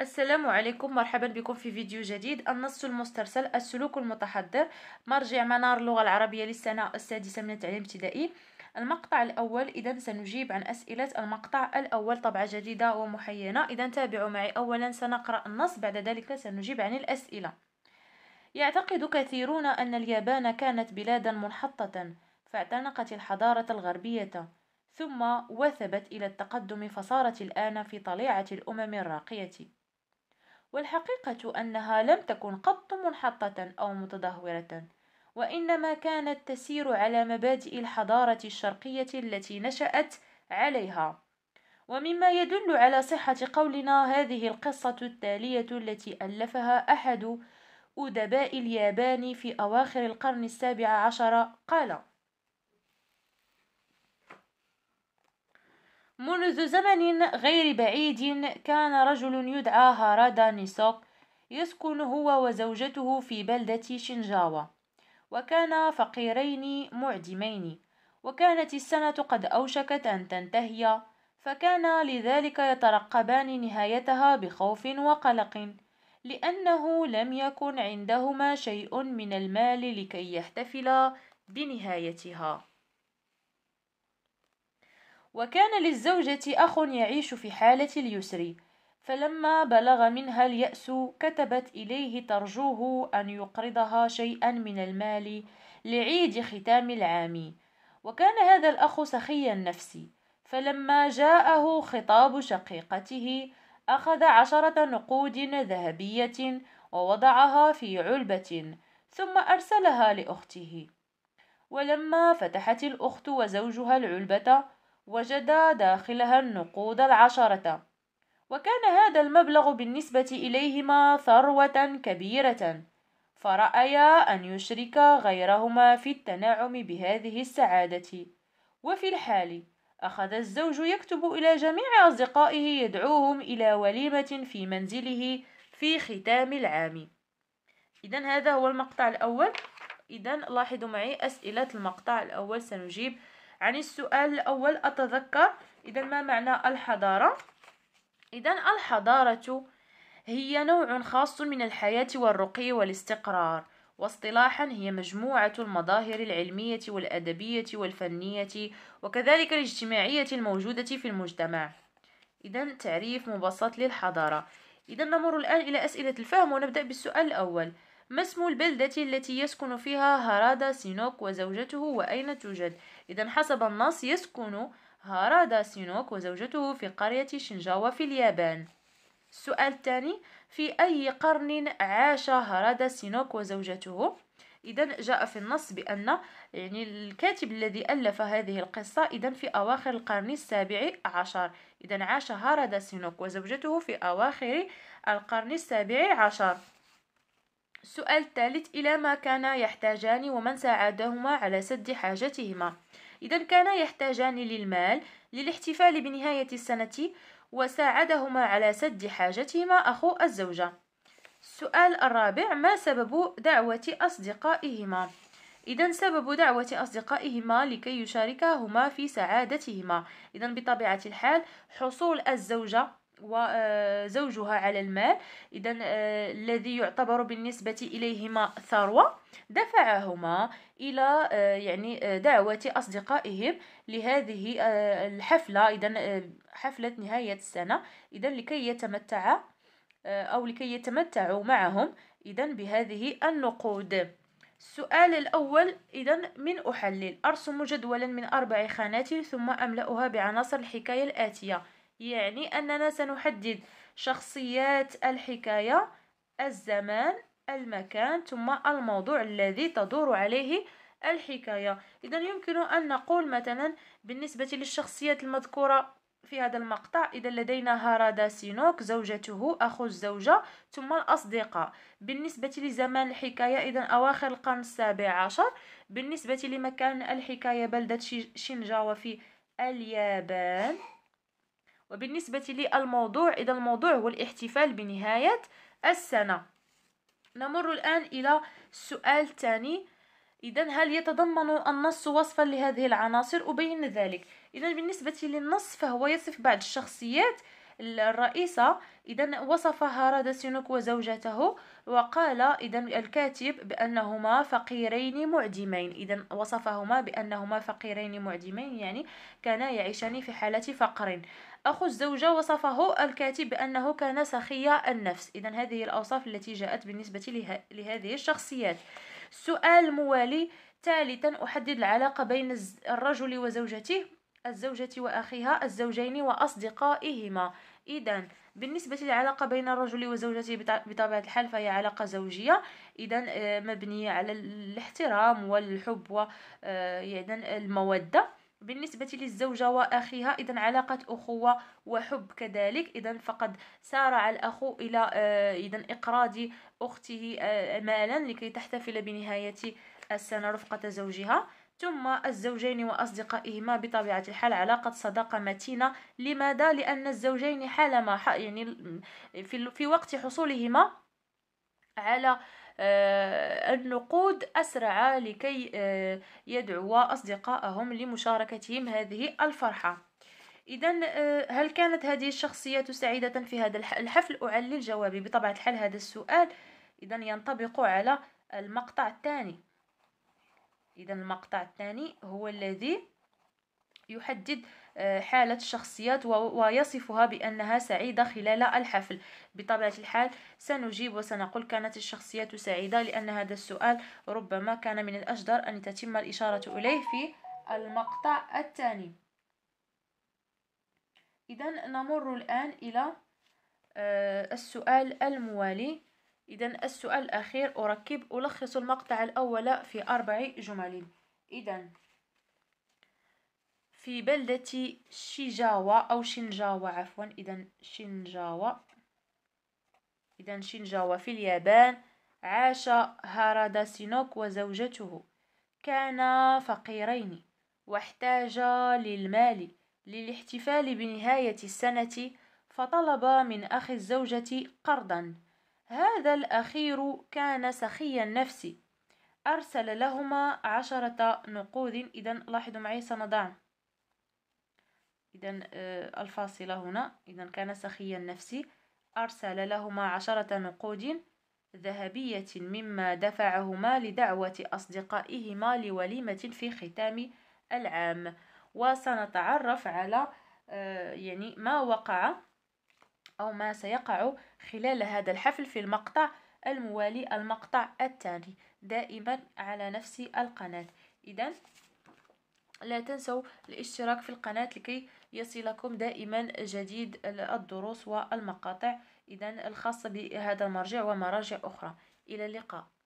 السلام عليكم مرحبا بكم في فيديو جديد النص المسترسل السلوك المتحضر مرجع منار اللغة العربية للسنة السادسة من التعليم الابتدائي المقطع الأول إذا سنجيب عن أسئلة المقطع الأول طبعة جديدة ومحينة إذا تابعوا معي أولا سنقرأ النص بعد ذلك سنجيب عن الأسئلة يعتقد كثيرون أن اليابان كانت بلادا منحطة فاعتنقت الحضارة الغربية ثم وثبت إلى التقدم فصارت الآن في طليعة الأمم الراقية والحقيقة أنها لم تكن قط منحطة أو متدهورة وإنما كانت تسير على مبادئ الحضارة الشرقية التي نشأت عليها ومما يدل على صحة قولنا هذه القصة التالية التي ألفها أحد أدباء اليابان في أواخر القرن السابع عشر قال: منذ زمن غير بعيد كان رجل يدعى هارادا نيسوك يسكن هو وزوجته في بلدة شنجاوا وكانا فقيرين معدمين وكانت السنة قد أوشكت أن تنتهي فكانا لذلك يترقبان نهايتها بخوف وقلق لأنه لم يكن عندهما شيء من المال لكي يحتفلا بنهايتها وكان للزوجة أخ يعيش في حالة اليسر فلما بلغ منها اليأس كتبت إليه ترجوه أن يقرضها شيئا من المال لعيد ختام العام وكان هذا الأخ سخي النفس فلما جاءه خطاب شقيقته أخذ عشرة نقود ذهبية ووضعها في علبة ثم أرسلها لأخته ولما فتحت الأخت وزوجها العلبة وجد داخلها النقود العشرة وكان هذا المبلغ بالنسبة إليهما ثروة كبيرة فرأيا أن يشركا غيرهما في التنعم بهذه السعادة وفي الحال أخذ الزوج يكتب إلى جميع أصدقائه يدعوهم إلى وليمة في منزله في ختام العام إذا هذا هو المقطع الأول إذا لاحظوا معي أسئلة المقطع الأول سنجيب عن يعني السؤال الأول أتذكر إذا ما معنى الحضارة؟ إذا الحضارة هي نوع خاص من الحياة والرقي والاستقرار واصطلاحا هي مجموعة المظاهر العلمية والأدبية والفنية وكذلك الاجتماعية الموجودة في المجتمع إذا تعريف مبسط للحضارة إذا نمر الآن إلى أسئلة الفهم ونبدأ بالسؤال الأول ما اسم البلدة التي يسكن فيها هارادا سينوك وزوجته وأين توجد؟ إذا حسب النص يسكن هارادا سينوك وزوجته في قرية شنجاوا في اليابان السؤال الثاني في أي قرن عاش هارادا سينوك وزوجته؟ إذا جاء في النص بأن يعني الكاتب الذي ألف هذه القصة إذا في أواخر القرن السابع عشر إذا عاش هارادا سينوك وزوجته في أواخر القرن السابع عشر السؤال الثالث إلى ما كان يحتاجان ومن ساعدهما على سد حاجتهما إذا كان يحتاجان للمال للاحتفال بنهاية السنة وساعدهما على سد حاجتهما أخو الزوجة السؤال الرابع ما سبب دعوة أصدقائهما؟ إذا سبب دعوة أصدقائهما لكي يشاركاهما في سعادتهما إذا بطبيعة الحال حصول الزوجة وزوجها آه، على المال إذا آه، الذي يعتبر بالنسبة إليهما ثروة دفعهما إلى آه، يعني دعوة أصدقائهم لهذه الحفلة إذا حفلة نهاية السنة إذا لكي يتمتع أو لكي يتمتعوا معهم إذا بهذه النقود السؤال الأول إذا من أحلل أرسم جدولا من أربع خانات ثم أملأها بعناصر الحكاية الآتية يعني أننا سنحدد شخصيات الحكاية الزمان المكان ثم الموضوع الذي تدور عليه الحكاية إذا يمكن أن نقول مثلا بالنسبة للشخصيات المذكورة في هذا المقطع إذا لدينا هارادا سينوك زوجته أخو الزوجة ثم الأصدقاء بالنسبة لزمان الحكاية إذا أواخر القرن السابع عشر بالنسبة لمكان الحكاية بلدة شينجاوا في اليابان وبالنسبة للموضوع إذا الموضوع هو الاحتفال بنهاية السنة نمر الآن إلى السؤال الثاني إذا هل يتضمن النص وصفا لهذه العناصر أبين ذلك إذا بالنسبة للنص فهو يصف بعض الشخصيات الرئيسة إذا وصف هرادسينوك وزوجته وقال إذا الكاتب بأنهما فقيرين معدمين إذا وصفهما بأنهما فقيرين معدمين يعني كانا يعيشان في حالة فقر أخو الزوجة وصفه الكاتب بأنه كان سخي النفس إذا هذه الأوصاف التي جاءت بالنسبة له... لهذه الشخصيات السؤال الموالي ثالثا أحدد العلاقة بين الرجل وزوجته الزوجة وأخيها الزوجين وأصدقائهما إذا بالنسبة للعلاقة بين الرجل وزوجته بطبيعة الحال فهي علاقة زوجية إذا آه، مبنية على الاحترام والحب و آه، إذا المودة بالنسبة للزوجة وأخيها إذا علاقة أخوة وحب كذلك إذا فقد سارع الأخ إلى آه، إذا إقراض أخته مالا لكي تحتفل بنهاية السنة رفقة زوجها ثم الزوجين وأصدقائهما بطبيعة الحال علاقة صداقة متينة لماذا؟ لأن الزوجين حالما يعني في, في وقت حصولهما على آه، النقود أسرع لكي آه، يدعو أصدقائهم لمشاركتهم هذه الفرحة إذا آه، هل كانت هذه الشخصية سعيدة في هذا الحفل؟ أعلل جوابي بطبيعة الحال هذا السؤال إذا ينطبق على المقطع الثاني إذا المقطع الثاني هو الذي يحدد آه، حالة الشخصيات ويصفها بأنها سعيدة خلال الحفل بطبيعة الحال سنجيب وسنقول كانت الشخصيات سعيدة لأن هذا السؤال ربما كان من الأجدر أن تتم الإشارة إليه في المقطع الثاني إذا نمر الآن إلى آه، السؤال الموالي إذا السؤال الأخير أركب ألخص المقطع الأول في أربع جمل إذا في بلدة شيجاوا أو شينجاوا عفوا إذا شينجاوا إذا شينجاوا في اليابان عاش هارادا سينوك وزوجته كانا فقيرين واحتاجا للمال للاحتفال بنهاية السنة فطلب من أخ الزوجة قرضا هذا الأخير كان سخي النفس أرسل لهما عشرة نقود إذا لاحظوا معي سنضع إذا آه، الفاصلة هنا إذا كان سخي النفس أرسل لهما عشرة نقود ذهبية مما دفعهما لدعوة أصدقائهما لوليمة في ختام العام وسنتعرف على آه، يعني ما وقع أو ما سيقع خلال هذا الحفل في المقطع الموالي المقطع الثاني دائما على نفس القناة إذا لا تنسوا الاشتراك في القناة لكي يصلكم دائما جديد الدروس والمقاطع إذا الخاصة بهذا المرجع ومراجع أخرى إلى اللقاء